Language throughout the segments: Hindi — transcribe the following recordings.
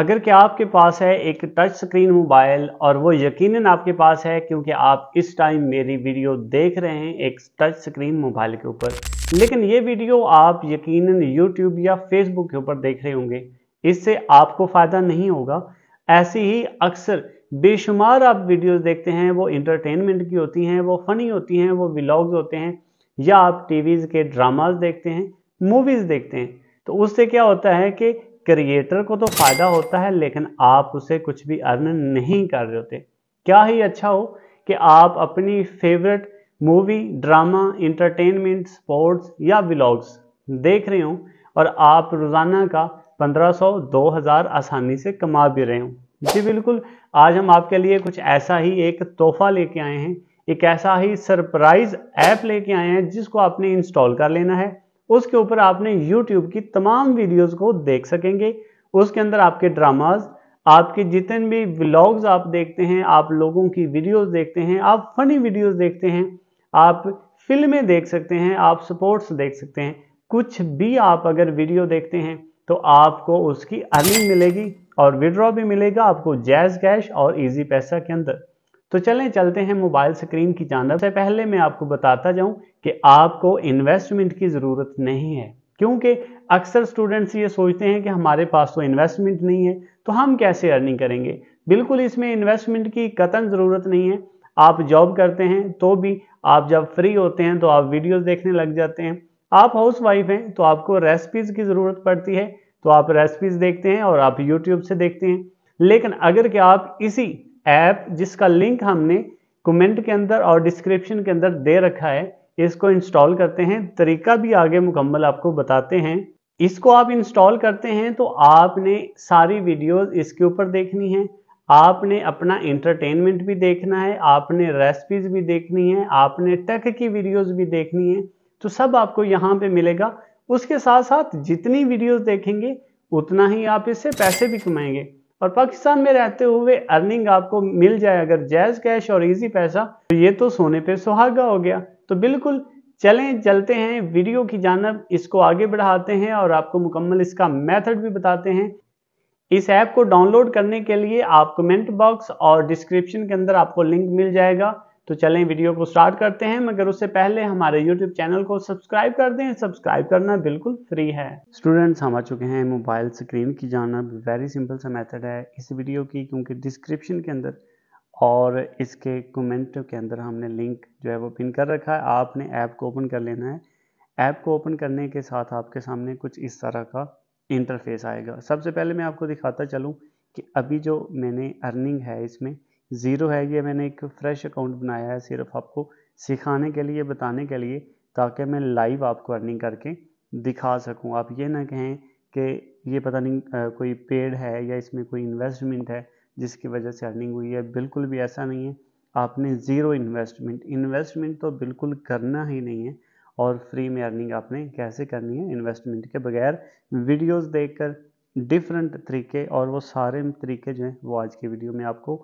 अगर कि आपके पास है एक टच स्क्रीन मोबाइल और वो यकीनन आपके पास है क्योंकि आप इस टाइम मेरी वीडियो देख रहे हैं एक टच स्क्रीन मोबाइल के ऊपर लेकिन ये वीडियो आप यकीनन यूट्यूब या फेसबुक के ऊपर देख रहे होंगे इससे आपको फ़ायदा नहीं होगा ऐसी ही अक्सर बेशुमार आप वीडियोस देखते हैं वो इंटरटेनमेंट की होती हैं वो फ़नी होती हैं वो व्लॉग्स होते हैं या आप टीवीज़ के ड्रामाज देखते हैं मूवीज़ देखते हैं तो उससे क्या होता है कि क्रिएटर को तो फायदा होता है लेकिन आप उसे कुछ भी अर्न नहीं कर रहे होते क्या ही अच्छा हो कि आप अपनी favourite movie drama entertainment sports या ब्लॉग्स देख रहे हो और आप रोज़ाना का 1500 2000 आसानी से कमा भी रहे हो जी बिल्कुल आज हम आपके लिए कुछ ऐसा ही एक तोहफा लेके आए हैं एक ऐसा ही सरप्राइज ऐप लेके आए हैं जिसको आपने इंस्टॉल कर लेना है उसके ऊपर आपने यूट्यूब की तमाम वीडियोस को देख सकेंगे उसके अंदर आपके ड्रामाज आपके जितने भी व्लॉग्स आप देखते हैं आप लोगों की वीडियोस देखते हैं आप फनी वीडियोस देखते हैं आप फिल्में देख सकते हैं आप स्पोर्ट्स देख सकते हैं कुछ भी आप अगर वीडियो देखते हैं तो आपको उसकी अर्निंग मिलेगी और विड्रॉ भी मिलेगा आपको जैज कैश और ईजी पैसा के अंदर तो चलें चलते हैं मोबाइल स्क्रीन की जानब से पहले मैं आपको बताता जाऊं कि आपको इन्वेस्टमेंट की ज़रूरत नहीं है क्योंकि अक्सर स्टूडेंट्स ये सोचते हैं कि हमारे पास तो इन्वेस्टमेंट नहीं है तो हम कैसे अर्निंग करेंगे बिल्कुल इसमें इन्वेस्टमेंट की कतन ज़रूरत नहीं है आप जॉब करते हैं तो भी आप जब फ्री होते हैं तो आप वीडियोस देखने लग जाते हैं आप हाउस वाइफ हैं तो आपको रेसिपीज़ की ज़रूरत पड़ती है तो आप रेसिपीज़ देखते हैं और आप यूट्यूब से देखते हैं लेकिन अगर कि आप इसी ऐप जिसका लिंक हमने कमेंट के अंदर और डिस्क्रिप्शन के अंदर दे रखा है इसको इंस्टॉल करते हैं तरीका भी आगे मुकम्मल आपको बताते हैं इसको आप इंस्टॉल करते हैं तो आपने सारी वीडियोस इसके ऊपर देखनी है आपने अपना एंटरटेनमेंट भी देखना है आपने रेसिपीज भी देखनी है आपने टेक की वीडियोस भी देखनी है तो सब आपको यहाँ पे मिलेगा उसके साथ साथ जितनी वीडियोस देखेंगे उतना ही आप इससे पैसे भी कमाएंगे और पाकिस्तान में रहते हुए अर्निंग आपको मिल जाए अगर जैज कैश और इजी पैसा तो ये तो सोने पे सुहागा हो गया तो बिल्कुल चलें चलते हैं वीडियो की जानब इसको आगे बढ़ाते हैं और आपको मुकम्मल इसका मेथड भी बताते हैं इस ऐप को डाउनलोड करने के लिए आप कमेंट बॉक्स और डिस्क्रिप्शन के अंदर आपको लिंक मिल जाएगा तो चलें वीडियो को स्टार्ट करते हैं मगर उससे पहले हमारे यूट्यूब चैनल को सब्सक्राइब कर दें सब्सक्राइब करना बिल्कुल फ्री है स्टूडेंट्स हम आ चुके हैं मोबाइल स्क्रीन की जानब वेरी सिंपल सा मेथड है इस वीडियो की क्योंकि डिस्क्रिप्शन के अंदर और इसके कमेंट के अंदर हमने लिंक जो है वो पिन कर रखा है आपने ऐप को ओपन कर लेना है ऐप को ओपन करने के साथ आपके सामने कुछ इस तरह का इंटरफेस आएगा सबसे पहले मैं आपको दिखाता चलूँ कि अभी जो मैंने अर्निंग है इसमें ज़ीरो है ये मैंने एक फ्रेश अकाउंट बनाया है सिर्फ आपको सिखाने के लिए बताने के लिए ताकि मैं लाइव आपको अर्निंग करके दिखा सकूं आप ये ना कहें कि ये पता नहीं आ, कोई पेड है या इसमें कोई इन्वेस्टमेंट है जिसकी वजह से अर्निंग हुई है बिल्कुल भी ऐसा नहीं है आपने ज़ीरो इन्वेस्टमेंट इन्वेस्टमेंट तो बिल्कुल करना ही नहीं है और फ्री में अर्निंग आपने कैसे करनी है इन्वेस्टमेंट के बगैर वीडियोस देखकर डिफरेंट तरीके और वो सारे तरीके जो हैं वो आज की वीडियो में आपको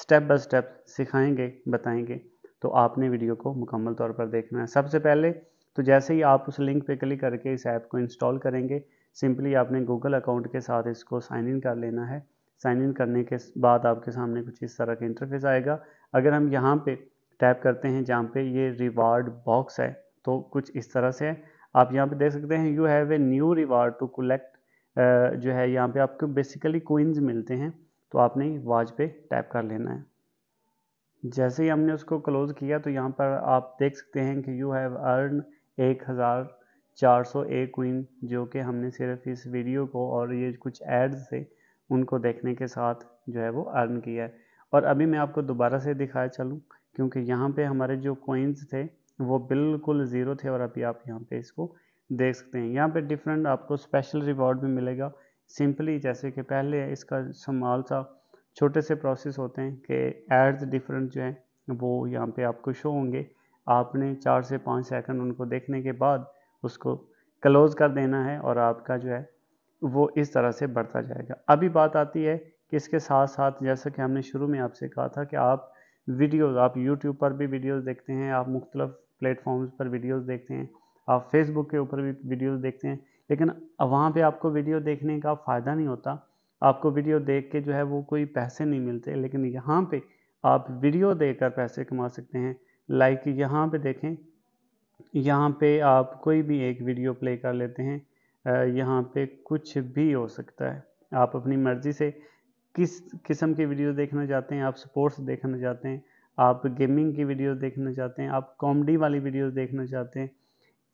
स्टेप बाय स्टेप सिखाएंगे बताएंगे तो आपने वीडियो को मुकम्मल तौर पर देखना है सबसे पहले तो जैसे ही आप उस लिंक पे क्लिक करके इस ऐप को इंस्टॉल करेंगे सिंपली आपने गूगल अकाउंट के साथ इसको साइन इन कर लेना है साइन इन करने के बाद आपके सामने कुछ इस तरह का इंटरफेस आएगा अगर हम यहाँ पे टैप करते हैं जहाँ पे ये रिवार्ड बॉक्स है तो कुछ इस तरह से है आप यहाँ पे देख सकते हैं you have a new reward to collect जो है यहाँ पे आपको बेसिकली कोइंस मिलते हैं तो आपने वाच पे टैप कर लेना है जैसे ही हमने उसको क्लोज़ किया तो यहाँ पर आप देख सकते हैं कि यू हैव अर्न एक हज़ार चार सौ एक क्वीन जो कि हमने सिर्फ इस वीडियो को और ये कुछ एड्स से उनको देखने के साथ जो है वो अर्न किया है और अभी मैं आपको दोबारा से दिखाया चलूँ क्योंकि यहाँ पे हमारे जो कोइंस थे वो बिल्कुल ज़ीरो थे और अभी आप यहाँ पे इसको देख सकते हैं यहाँ पे डिफरेंट आपको स्पेशल रिवॉर्ड भी मिलेगा सिंपली जैसे कि पहले इसका समाल सा छोटे से प्रोसेस होते हैं कि एड्स डिफरेंट जो हैं वो यहाँ पे आपको शो होंगे आपने चार से पाँच सेकंड उनको देखने के बाद उसको क्लोज कर देना है और आपका जो है वो इस तरह से बढ़ता जाएगा अभी बात आती है कि इसके साथ साथ जैसा कि हमने शुरू में आपसे कहा था कि आप वीडियोस आप यूट्यूब पर भी वीडियोस देखते हैं आप मुख्तलफ़ प्लेटफॉर्म्स पर वीडियोस देखते हैं आप फेसबुक के ऊपर भी वीडियोस देखते हैं लेकिन वहाँ पे आपको वीडियो देखने का फ़ायदा नहीं होता आपको वीडियो देख के जो है वो कोई पैसे नहीं मिलते लेकिन यहाँ पे आप वीडियो देकर पैसे कमा सकते हैं लाइक यहाँ पे देखें यहाँ पे आप कोई भी एक वीडियो प्ले कर लेते हैं यहाँ पे कुछ भी हो सकता है आप अपनी मर्ज़ी से किस किस्म की वीडियो देखना चाहते हैं आप स्पोर्ट्स देखना चाहते हैं आप गेमिंग की वीडियो देखना चाहते हैं आप कॉमेडी वाली वीडियो देखना चाहते हैं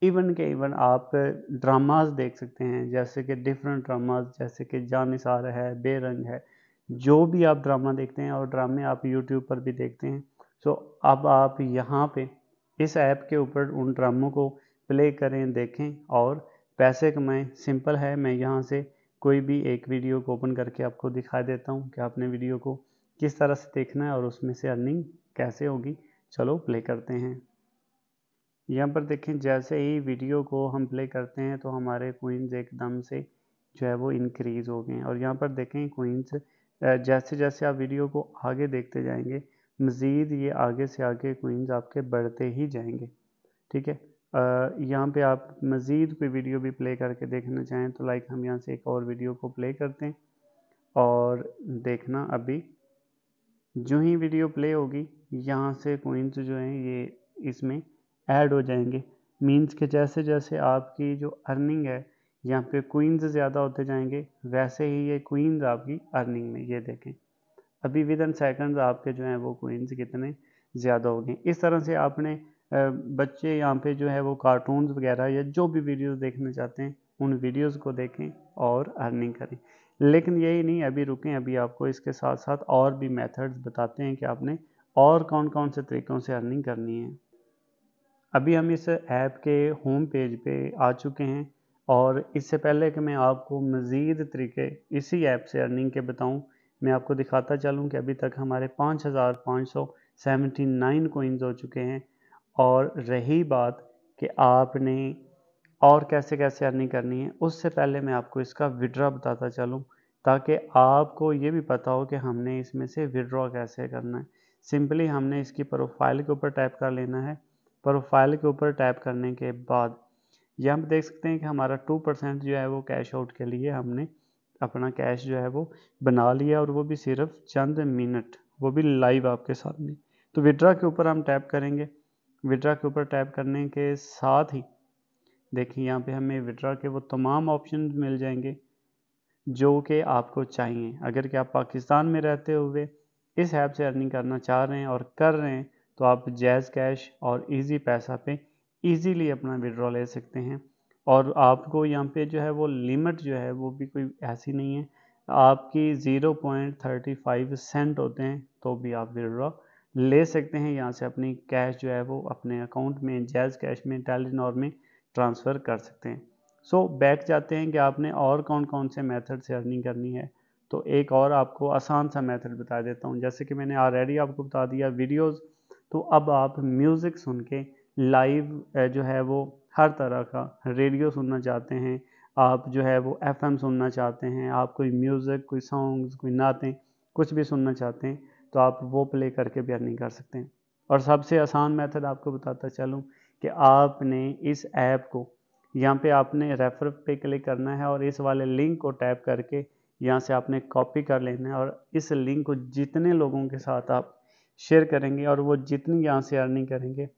इवन के इवन आप ड्रामास देख सकते हैं जैसे कि डिफरेंट ड्रामास जैसे कि जानिसार है बेरंग है जो भी आप ड्रामा देखते हैं और ड्रामे आप यूट्यूब पर भी देखते हैं सो तो अब आप यहाँ पे इस ऐप के ऊपर उन ड्रामों को प्ले करें देखें और पैसे कमाएं सिंपल है मैं यहाँ से कोई भी एक वीडियो को ओपन करके आपको दिखा देता हूँ कि आपने वीडियो को किस तरह से देखना है और उसमें से अर्निंग कैसे होगी चलो प्ले करते हैं यहाँ पर देखें जैसे ही वीडियो को हम प्ले करते हैं तो हमारे कोइंस एकदम से जो है वो इनक्रीज़ हो गए और यहाँ पर देखें कोइंस जैसे जैसे आप वीडियो को आगे देखते जाएंगे मज़ीद ये आगे से आगे कोइंस आपके बढ़ते ही जाएंगे ठीक है यहाँ पे आप मज़ीद कोई वीडियो भी प्ले करके देखना चाहें तो लाइक हम यहाँ से एक और वीडियो को प्ले करते हैं और देखना अभी जो ही वीडियो प्ले होगी यहाँ से कोइंस जो हैं ये इसमें ऐड हो जाएंगे मीन्स के जैसे जैसे आपकी जो अर्निंग है यहाँ पे क्वींस ज़्यादा होते जाएंगे वैसे ही ये क्वींस आपकी अर्निंग में ये देखें अभी विद इन सेकेंड्स आपके जो हैं वो क्वींस कितने ज़्यादा हो गए इस तरह से आपने बच्चे यहाँ पे जो है वो कार्टून वगैरह या जो भी वीडियोज़ देखना चाहते हैं उन वीडियोज़ को देखें और अर्निंग करें लेकिन यही नहीं अभी रुकें अभी आपको इसके साथ साथ और भी मेथड्स बताते हैं कि आपने और कौन कौन से तरीक़ों से अर्निंग करनी है अभी हम इस ऐप के होम पेज पे आ चुके हैं और इससे पहले कि मैं आपको मज़ीद तरीके इसी ऐप से अर्निंग के बताऊं मैं आपको दिखाता चलूं कि अभी तक हमारे पाँच हज़ार पाँच सौ सेवेंटी नाइन कोइंस हो चुके हैं और रही बात कि आपने और कैसे कैसे अर्निंग करनी है उससे पहले मैं आपको इसका विड्रा बताता चलूँ ताकि आपको ये भी पता हो कि हमने इसमें से विड्रॉ कैसे करना है सिंपली हमने इसकी प्रोफाइल के ऊपर टैप कर लेना है प्रोफाइल के ऊपर टैप करने के बाद यहाँ हम देख सकते हैं कि हमारा टू परसेंट जो है वो कैश आउट के लिए हमने अपना कैश जो है वो बना लिया और वो भी सिर्फ चंद मिनट वो भी लाइव आपके सामने तो विड्रा के ऊपर हम टैप करेंगे विड्रा के ऊपर टैप करने के साथ ही देखिए यहाँ पे हमें विड्रा के वो तमाम ऑप्शन मिल जाएंगे जो कि आपको चाहिए अगर कि आप पाकिस्तान में रहते हुए इस ऐप से अर्निंग करना चाह रहे हैं और कर रहे हैं तो आप जैज़ कैश और इजी पैसा पे इजीली अपना विड्रॉ ले सकते हैं और आपको यहाँ पे जो है वो लिमिट जो है वो भी कोई ऐसी नहीं है आपकी zero point thirty five cent होते हैं तो भी आप विड्रॉ ले सकते हैं यहाँ से अपनी कैश जो है वो अपने अकाउंट में जैज़ कैश में टेलीनॉर में ट्रांसफ़र कर सकते हैं सो so, बैक जाते हैं कि आपने और कौन कौन से मेथड से अर्निंग करनी है तो एक और आपको आसान सा मेथड बता देता हूँ जैसे कि मैंने ऑलरेडी आपको बता दिया वीडियोज़ तो अब आप म्यूज़िक सुन के लाइव जो है वो हर तरह का रेडियो सुनना चाहते हैं आप जो है वो एफ सुनना चाहते हैं आप कोई म्यूज़िक कोई सॉन्ग्स कोई नातें कुछ भी सुनना चाहते हैं तो आप वो प्ले करके भी अर्निंग कर सकते हैं और सबसे आसान मेथड आपको बताता चलूँ कि आपने इस ऐप को यहाँ पे आपने रेफर पे क्लिक करना है और इस वाले लिंक को टैप करके यहाँ से आपने कॉपी कर लेना है और इस लिंक को जितने लोगों के साथ आप शेयर करेंगे और वो जितनी यहाँ से अर्निंग करेंगे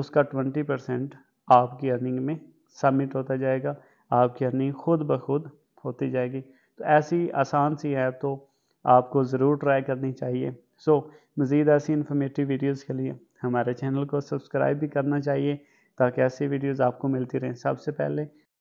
उसका ट्वेंटी परसेंट आपकी अर्निंग में सबमिट होता जाएगा आपकी अर्निंग खुद ब खुद होती जाएगी तो ऐसी आसान सी ऐप तो आपको ज़रूर ट्राई करनी चाहिए सो मज़ीद ऐसी इन्फॉर्मेटिव वीडियोज़ के लिए हमारे चैनल को सब्सक्राइब भी करना चाहिए ताकि ऐसी वीडियोज़ आपको मिलती रहें सबसे पहले